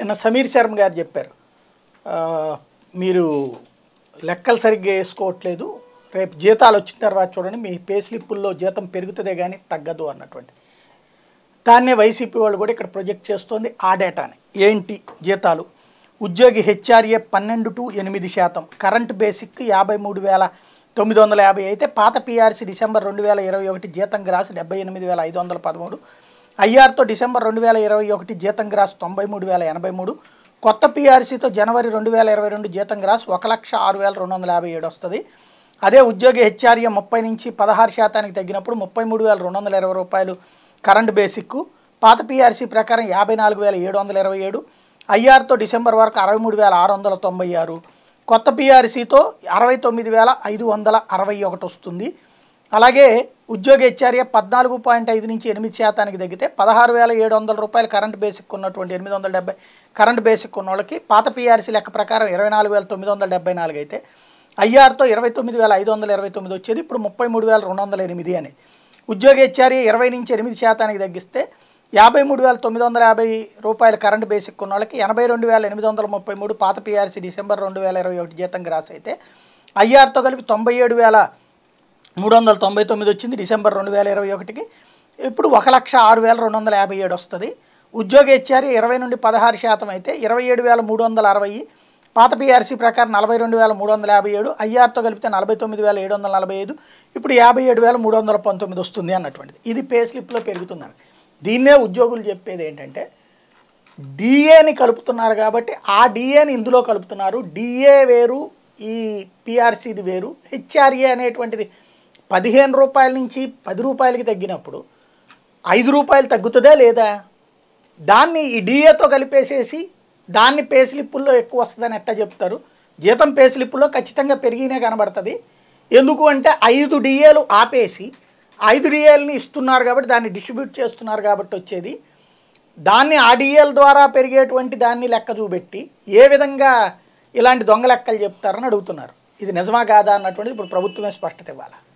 నిన్న సమీర్ శర్మ గారు చెప్పారు మీరు లెక్కలు సరిగ్గా వేసుకోవట్లేదు రేపు జీతాలు వచ్చిన తర్వాత చూడండి మీ పే స్లిప్పుల్లో జీతం పెరుగుతుందే కానీ తగ్గదు అన్నటువంటి దాన్నే వైసీపీ వాళ్ళు కూడా ఇక్కడ ప్రొజెక్ట్ చేస్తోంది ఆ డేటాని ఏంటి జీతాలు ఉద్యోగి హెచ్ఆర్ఏ పన్నెండు టు ఎనిమిది శాతం కరెంట్ బేసిక్ యాభై మూడు వేల తొమ్మిది వందల యాభై అయితే పాత పీఆర్సీ డిసెంబర్ రెండు వేల ఇరవై ఒకటి జీతం గ్రాస్ డెబ్బై ఎనిమిది వేల ఐదు వందల పదమూడు ఐఆర్తో డిసెంబర్ రెండు వేల ఇరవై ఒకటి జీతం గ్రాస్ తొంభై మూడు వేల ఎనభై మూడు కొత్త పీఆర్సీతో జనవరి రెండు వేల ఇరవై రెండు జీతం గ్రాస్ ఒక లక్ష ఆరు వేల రెండు వందల యాభై ఏడు వస్తుంది అదే ఉద్యోగి హెచ్ఆర్ఏ ముప్పై నుంచి పదహారు శాతానికి తగ్గినప్పుడు ముప్పై మూడు వేల రెండు వందల ఇరవై రూపాయలు కరెంట్ బేసిక్ పాత పీఆర్సీ ప్రకారం యాభై నాలుగు వేల ఏడు వందల ఇరవై ఏడు ఐఆర్తో డిసెంబర్ వరకు అరవై మూడు వేల ఆరు వందల తొంభై ఆరు కొత్త పీఆర్సీతో అరవై తొమ్మిది వేల ఐదు వందల అరవై ఒకటి వస్తుంది అలాగే ఉద్యోగ హెచ్ఆర్ఏ పద్నాలుగు పాయింట్ ఐదు నుంచి ఎనిమిది శాతానికి తగ్గితే పదహారు వేల ఏడు వందల రూపాయలు కరెంట్ బేసిక్ ఉన్నటువంటి ఎనిమిది వందల డెబ్బై కరెంట్ బేసిక్ ఉన్న వాళ్ళకి పాత పీఆర్సీ లెక్క ప్రకారం ఇరవై నాలుగు వేల తొమ్మిది వందల డెబ్బై నాలుగు అయితే ఐఆర్తో ఇరవై తొమ్మిది వేల ఐదు వందల ఇరవై తొమ్మిది వచ్చేది ఇప్పుడు ముప్పై మూడు వేల రెండు వందల ఎనిమిది అని ఉద్యోగ హెచ్ఆర్ఏ ఇరవై నుంచి ఎనిమిది శాతానికి తగ్గిస్తే యాభై మూడు వేల తొమ్మిది వందల యాభై రూపాయల కరెంట్ బేసిక్ ఉన్న వాళ్ళకి ఎనభై రెండు వేల ఎనిమిది వందల ముప్పై మూడు పాత పీఆర్సీ డిసెంబర్ రెండు వేల ఇరవై ఒకటి జీతం గ్రాస్ అయితే ఐఆర్తో కలిపి తొంభై ఏడు వేల మూడు వందల తొంభై తొమ్మిది వచ్చింది డిసెంబర్ రెండు వేల ఇరవై ఒకటికి ఇప్పుడు ఒక లక్ష ఆరు వేల రెండు వందల యాభై ఏడు వస్తుంది ఉద్యోగ ఇచ్చారు ఇరవై నుండి పదహారు శాతం అయితే ఇరవై ఏడు వేల మూడు వందల అరవై పాత పిఆర్సీ ప్రకారం నలభై రెండు వేల మూడు వందల యాభై ఏడు ఐఆర్తో కలిపితే నలభై తొమ్మిది వేల ఏడు వందల నలభై ఐదు ఇప్పుడు యాభై ఏడు వేల మూడు వందల పంతొమ్మిది వస్తుంది అన్నటువంటిది ఇది పే స్లిప్లో పెరుగుతున్నారు దీన్నే ఉద్యోగులు చెప్పేది ఏంటంటే డిఏని కలుపుతున్నారు కాబట్టి ఆ డిఏని ఇందులో కలుపుతున్నారు డిఏ వేరు ఈ పిఆర్సీది వేరు హెచ్ఆర్ఏ అనేటువంటిది పదిహేను రూపాయల నుంచి పది రూపాయలకి తగ్గినప్పుడు ఐదు రూపాయలు తగ్గుతుందా లేదా దాన్ని ఈ డిఏతో కలిపేసేసి దాన్ని పే స్లిప్పుల్లో ఎక్కువ వస్తుందని ఎట్టా చెప్తారు జీతం పే స్లిప్పుల్లో ఖచ్చితంగా పెరిగినే కనబడుతుంది ఎందుకు అంటే ఐదు డిఏలు ఆపేసి ఐదు డిఏల్ని ఇస్తున్నారు కాబట్టి దాన్ని డిస్ట్రిబ్యూట్ చేస్తున్నారు కాబట్టి వచ్చేది దాన్ని ఆ డిఏల ద్వారా పెరిగేటువంటి దాన్ని లెక్క చూపెట్టి ఏ విధంగా ఇలాంటి దొంగ లెక్కలు చెప్తారని అడుగుతున్నారు ఇది నిజమా కాదా అన్నటువంటిది ఇప్పుడు ప్రభుత్వమే స్పష్టత ఇవ్వాలి